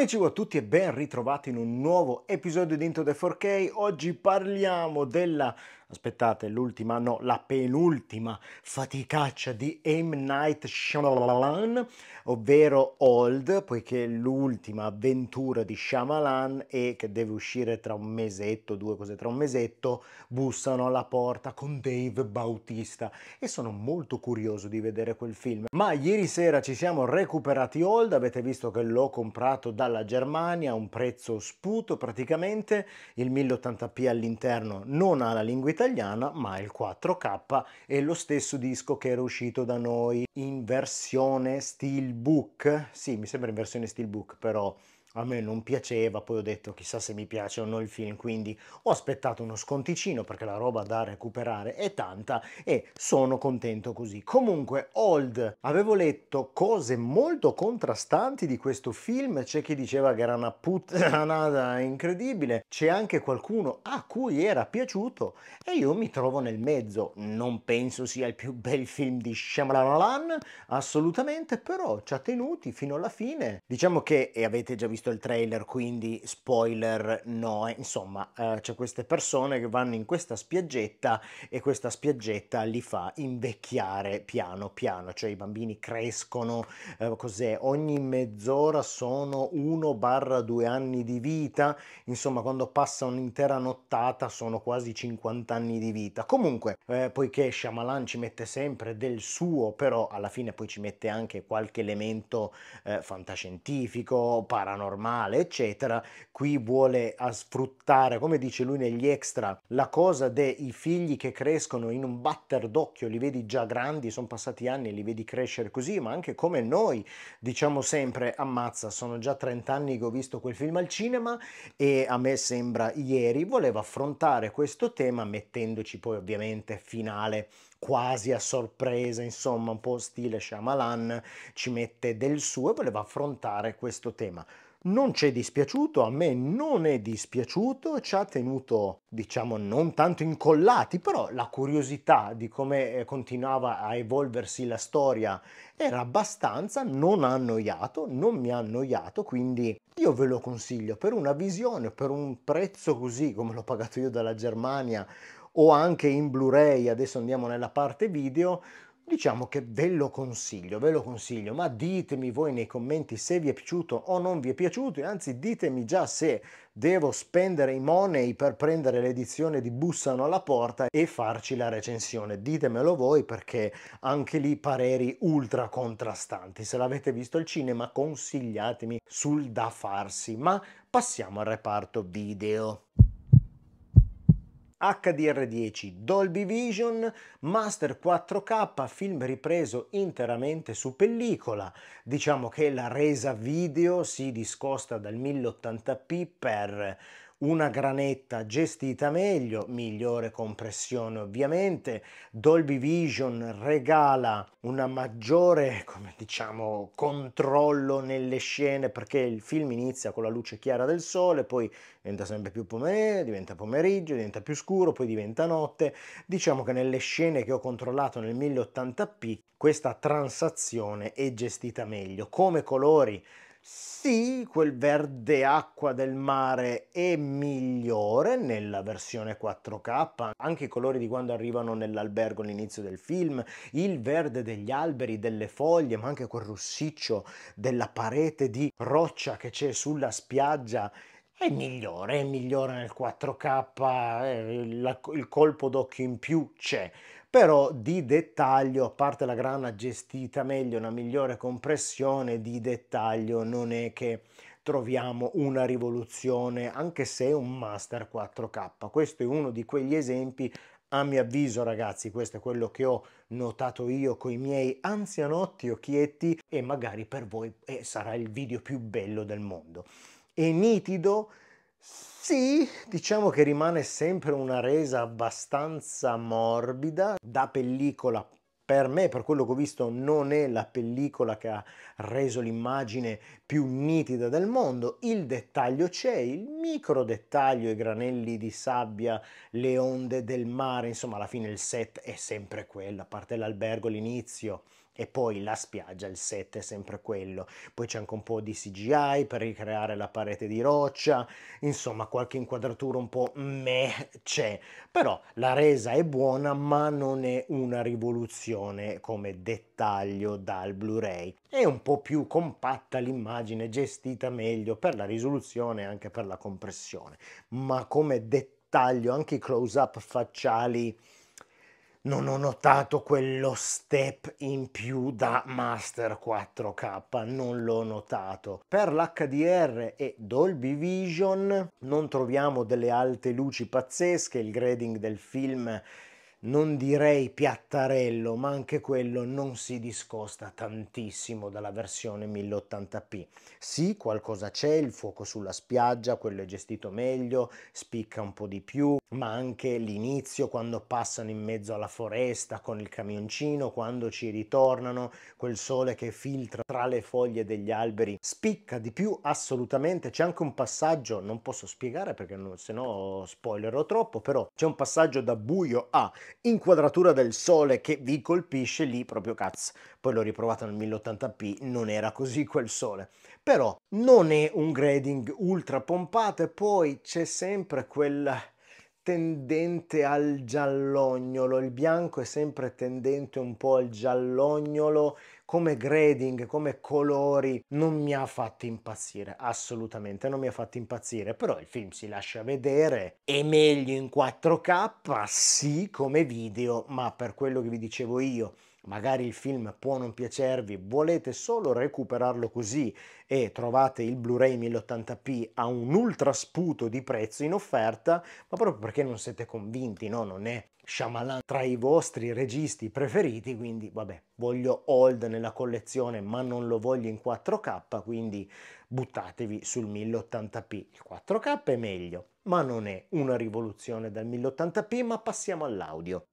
Amici a tutti e ben ritrovati in un nuovo episodio di Into the 4K. Oggi parliamo della aspettate l'ultima, no, la penultima faticaccia di M. Night Shyamalan, ovvero Old, poiché l'ultima avventura di Shyamalan e che deve uscire tra un mesetto, due cose tra un mesetto, bussano alla porta con Dave Bautista e sono molto curioso di vedere quel film. Ma ieri sera ci siamo recuperati Old, avete visto che l'ho comprato dalla Germania a un prezzo sputo praticamente, il 1080p all'interno non ha la lingua italiana, italiana, ma il 4K è lo stesso disco che era uscito da noi in versione steelbook. Sì, mi sembra in versione steelbook, però a me non piaceva, poi ho detto chissà se mi piace o no il film, quindi ho aspettato uno sconticino perché la roba da recuperare è tanta e sono contento così. Comunque, Old, avevo letto cose molto contrastanti di questo film, c'è chi diceva che era una puttanata incredibile, c'è anche qualcuno a cui era piaciuto e io mi trovo nel mezzo, non penso sia il più bel film di Shyamalan, assolutamente, però ci ha tenuti fino alla fine. Diciamo che, e avete già visto visto il trailer, quindi spoiler no. Eh, insomma, eh, c'è queste persone che vanno in questa spiaggetta e questa spiaggetta li fa invecchiare piano piano, cioè i bambini crescono, eh, cos'è, ogni mezz'ora sono 1-2 anni di vita, insomma quando passa un'intera nottata sono quasi 50 anni di vita. Comunque, eh, poiché Shyamalan ci mette sempre del suo, però alla fine poi ci mette anche qualche elemento eh, fantascientifico, paranormale, normale, eccetera. Qui vuole sfruttare, come dice lui negli extra, la cosa dei figli che crescono in un batter d'occhio, li vedi già grandi, sono passati anni, li vedi crescere così, ma anche come noi diciamo sempre, ammazza, sono già 30 anni che ho visto quel film al cinema e a me sembra ieri, voleva affrontare questo tema mettendoci poi ovviamente finale quasi a sorpresa, insomma, un po' stile Shyamalan, ci mette del suo e voleva affrontare questo tema. Non ci è dispiaciuto, a me non è dispiaciuto, ci ha tenuto, diciamo, non tanto incollati, però la curiosità di come eh, continuava a evolversi la storia era abbastanza, non ha annoiato, non mi ha annoiato, quindi io ve lo consiglio per una visione, per un prezzo così come l'ho pagato io dalla Germania, o anche in Blu-ray, adesso andiamo nella parte video, diciamo che ve lo consiglio, ve lo consiglio, ma ditemi voi nei commenti se vi è piaciuto o non vi è piaciuto, e anzi ditemi già se devo spendere i money per prendere l'edizione di Bussano alla porta e farci la recensione, ditemelo voi perché anche lì pareri ultra contrastanti, se l'avete visto al cinema consigliatemi sul da farsi, ma passiamo al reparto video. HDR10, Dolby Vision, Master 4K, film ripreso interamente su pellicola. Diciamo che la resa video si discosta dal 1080p per una granetta gestita meglio, migliore compressione ovviamente, Dolby Vision regala un maggiore, come diciamo, controllo nelle scene perché il film inizia con la luce chiara del sole, poi diventa sempre più pomeriggio, diventa pomeriggio, diventa più scuro, poi diventa notte. Diciamo che nelle scene che ho controllato nel 1080p questa transazione è gestita meglio. Come colori sì, quel verde acqua del mare è migliore nella versione 4K, anche i colori di quando arrivano nell'albergo all'inizio del film, il verde degli alberi, delle foglie, ma anche quel rossiccio della parete di roccia che c'è sulla spiaggia è migliore, è migliore nel 4K, eh, il colpo d'occhio in più c'è, però di dettaglio, a parte la grana gestita meglio, una migliore compressione di dettaglio, non è che troviamo una rivoluzione, anche se è un Master 4K. Questo è uno di quegli esempi a mio avviso ragazzi questo è quello che ho notato io con i miei anzianotti occhietti e magari per voi eh, sarà il video più bello del mondo è nitido sì, diciamo che rimane sempre una resa abbastanza morbida, da pellicola per me, per quello che ho visto, non è la pellicola che ha reso l'immagine più nitida del mondo. Il dettaglio c'è, il micro dettaglio, i granelli di sabbia, le onde del mare, insomma alla fine il set è sempre quello, a parte l'albergo l'inizio e poi la spiaggia, il set è sempre quello. Poi c'è anche un po' di CGI per ricreare la parete di roccia, insomma qualche inquadratura un po' meh c'è, però la resa è buona ma non è una rivoluzione come dettaglio dal Blu-ray. È un po' più compatta l'immagine, gestita meglio per la risoluzione e anche per la compressione, ma come dettaglio anche i close-up facciali non ho notato quello step in più da Master 4K, non l'ho notato. Per l'HDR e Dolby Vision non troviamo delle alte luci pazzesche, il grading del film non direi piattarello, ma anche quello non si discosta tantissimo dalla versione 1080p. Sì, qualcosa c'è, il fuoco sulla spiaggia, quello è gestito meglio, spicca un po' di più, ma anche l'inizio quando passano in mezzo alla foresta con il camioncino, quando ci ritornano, quel sole che filtra tra le foglie degli alberi, spicca di più assolutamente. C'è anche un passaggio, non posso spiegare perché sennò spoilerò troppo, però c'è un passaggio da buio a inquadratura del sole che vi colpisce lì proprio cazzo. Poi l'ho riprovata nel 1080p, non era così quel sole. Però non è un grading ultra pompato e poi c'è sempre quel tendente al giallognolo, il bianco è sempre tendente un po' al giallognolo come grading, come colori, non mi ha fatto impazzire, assolutamente non mi ha fatto impazzire, però il film si lascia vedere, è meglio in 4K, sì, come video, ma per quello che vi dicevo io, magari il film può non piacervi, volete solo recuperarlo così e trovate il Blu-ray 1080p a un ultra sputo di prezzo in offerta, ma proprio perché non siete convinti, no? Non è Shyamalan tra i vostri registi preferiti, quindi vabbè, voglio Old nella collezione ma non lo voglio in 4K, quindi buttatevi sul 1080p. Il 4K è meglio, ma non è una rivoluzione dal 1080p, ma passiamo all'audio.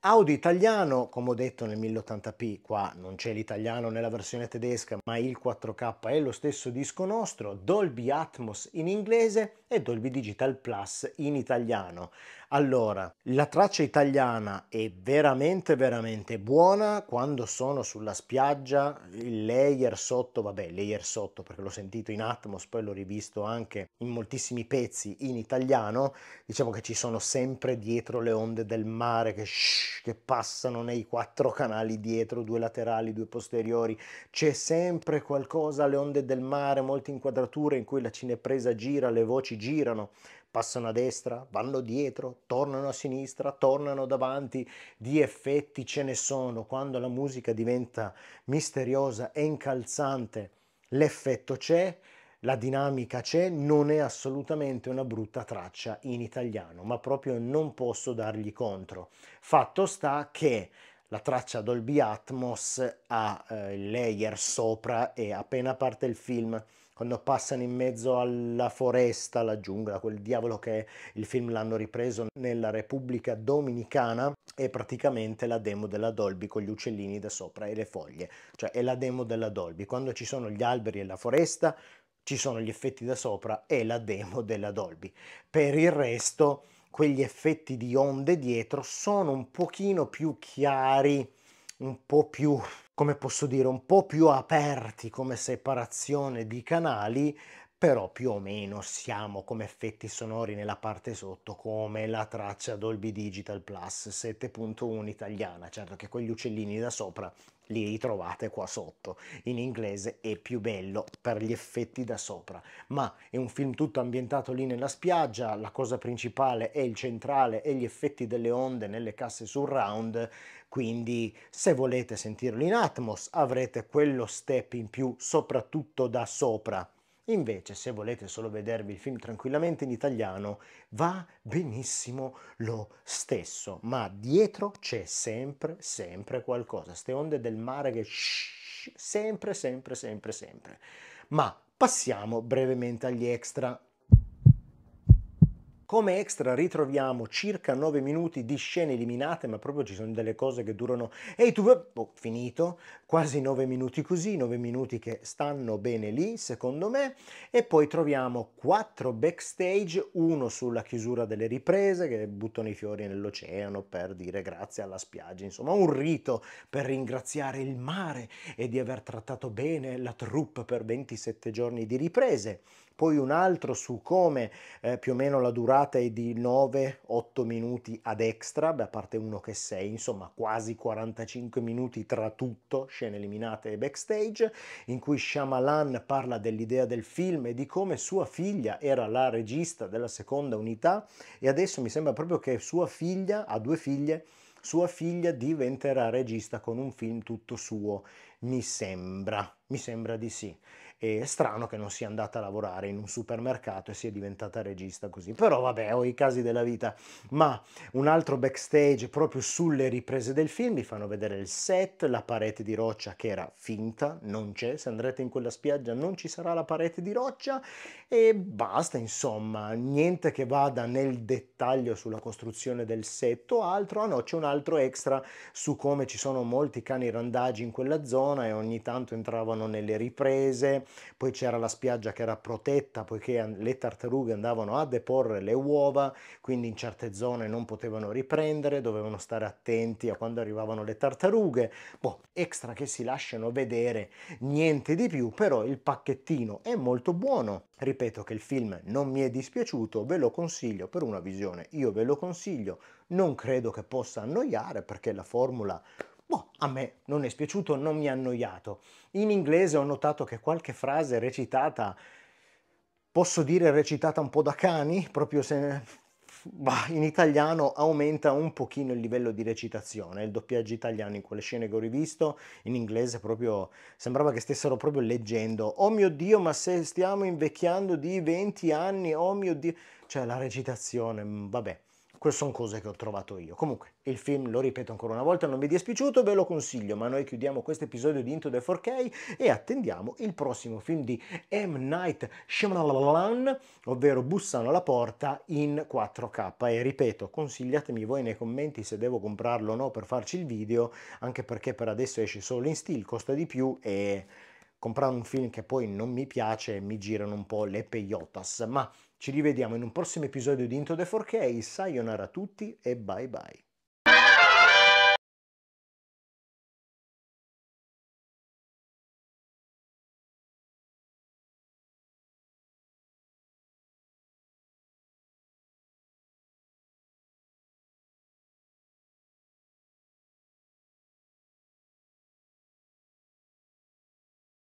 Audio italiano, come ho detto nel 1080p, qua non c'è l'italiano nella versione tedesca, ma il 4K è lo stesso disco nostro, Dolby Atmos in inglese e Dolby Digital Plus in italiano. Allora, la traccia italiana è veramente veramente buona quando sono sulla spiaggia, il layer sotto, vabbè, layer sotto perché l'ho sentito in Atmos, poi l'ho rivisto anche in moltissimi pezzi in italiano, diciamo che ci sono sempre dietro le onde del mare che, shh, che passano nei quattro canali dietro, due laterali, due posteriori, c'è sempre qualcosa, le onde del mare, molte inquadrature in cui la cinepresa gira, le voci girano passano a destra, vanno dietro, tornano a sinistra, tornano davanti, di effetti ce ne sono. Quando la musica diventa misteriosa e incalzante, l'effetto c'è, la dinamica c'è, non è assolutamente una brutta traccia in italiano, ma proprio non posso dargli contro. Fatto sta che la traccia Dolby Atmos ha eh, il layer sopra e appena parte il film quando passano in mezzo alla foresta, alla giungla, quel diavolo che è, il film l'hanno ripreso nella Repubblica Dominicana, è praticamente la demo della Dolby con gli uccellini da sopra e le foglie, cioè è la demo della Dolby. Quando ci sono gli alberi e la foresta, ci sono gli effetti da sopra e la demo della Dolby. Per il resto quegli effetti di onde dietro sono un pochino più chiari, un po' più come posso dire, un po' più aperti come separazione di canali, però più o meno siamo come effetti sonori nella parte sotto come la traccia Dolby Digital Plus 7.1 italiana, certo che quegli uccellini da sopra li ritrovate qua sotto in inglese è più bello per gli effetti da sopra ma è un film tutto ambientato lì nella spiaggia la cosa principale è il centrale e gli effetti delle onde nelle casse surround quindi se volete sentirlo in Atmos avrete quello step in più soprattutto da sopra Invece, se volete solo vedervi il film tranquillamente in italiano, va benissimo lo stesso, ma dietro c'è sempre, sempre qualcosa. Ste onde del mare che... Shh, sempre, sempre, sempre, sempre. Ma passiamo brevemente agli extra come extra ritroviamo circa 9 minuti di scene eliminate, ma proprio ci sono delle cose che durano... Ehi tu... Oh, finito, quasi 9 minuti così, 9 minuti che stanno bene lì, secondo me. E poi troviamo 4 backstage, uno sulla chiusura delle riprese, che buttano i fiori nell'oceano per dire grazie alla spiaggia, insomma un rito per ringraziare il mare e di aver trattato bene la troupe per 27 giorni di riprese. Poi un altro su come eh, più o meno la durata durata è di 9-8 minuti ad extra, beh, a parte uno che sei, insomma quasi 45 minuti tra tutto, scene eliminate e backstage, in cui Shyamalan parla dell'idea del film e di come sua figlia era la regista della seconda unità e adesso mi sembra proprio che sua figlia, ha due figlie, sua figlia diventerà regista con un film tutto suo, mi sembra, mi sembra di sì è strano che non sia andata a lavorare in un supermercato e sia diventata regista così. Però vabbè, ho i casi della vita. Ma un altro backstage proprio sulle riprese del film vi fanno vedere il set, la parete di roccia che era finta, non c'è. Se andrete in quella spiaggia non ci sarà la parete di roccia e basta, insomma, niente che vada nel dettaglio sulla costruzione del set o altro. Ah no, c'è un altro extra su come ci sono molti cani randaggi in quella zona e ogni tanto entravano nelle riprese poi c'era la spiaggia che era protetta poiché le tartarughe andavano a deporre le uova, quindi in certe zone non potevano riprendere, dovevano stare attenti a quando arrivavano le tartarughe, boh, extra che si lasciano vedere, niente di più, però il pacchettino è molto buono. Ripeto che il film non mi è dispiaciuto, ve lo consiglio per una visione, io ve lo consiglio, non credo che possa annoiare perché la formula Boh, a me non è spiaciuto, non mi ha annoiato. In inglese ho notato che qualche frase recitata, posso dire recitata un po' da cani, proprio se bah, in italiano aumenta un pochino il livello di recitazione, il doppiaggio italiano in quelle scene che ho rivisto, in inglese proprio sembrava che stessero proprio leggendo, oh mio Dio, ma se stiamo invecchiando di 20 anni, oh mio Dio, cioè la recitazione, mm, vabbè. Queste sono cose che ho trovato io. Comunque, il film, lo ripeto ancora una volta, non mi è dispiaciuto, ve lo consiglio, ma noi chiudiamo questo episodio di Into the 4K e attendiamo il prossimo film di M. Night Shyamalan, ovvero Bussano alla porta in 4K. E ripeto, consigliatemi voi nei commenti se devo comprarlo o no per farci il video, anche perché per adesso esce solo in steel, costa di più e comprare un film che poi non mi piace e mi girano un po' le peyotas, ma ci rivediamo in un prossimo episodio di Into the 4K, sayonara a tutti e bye bye.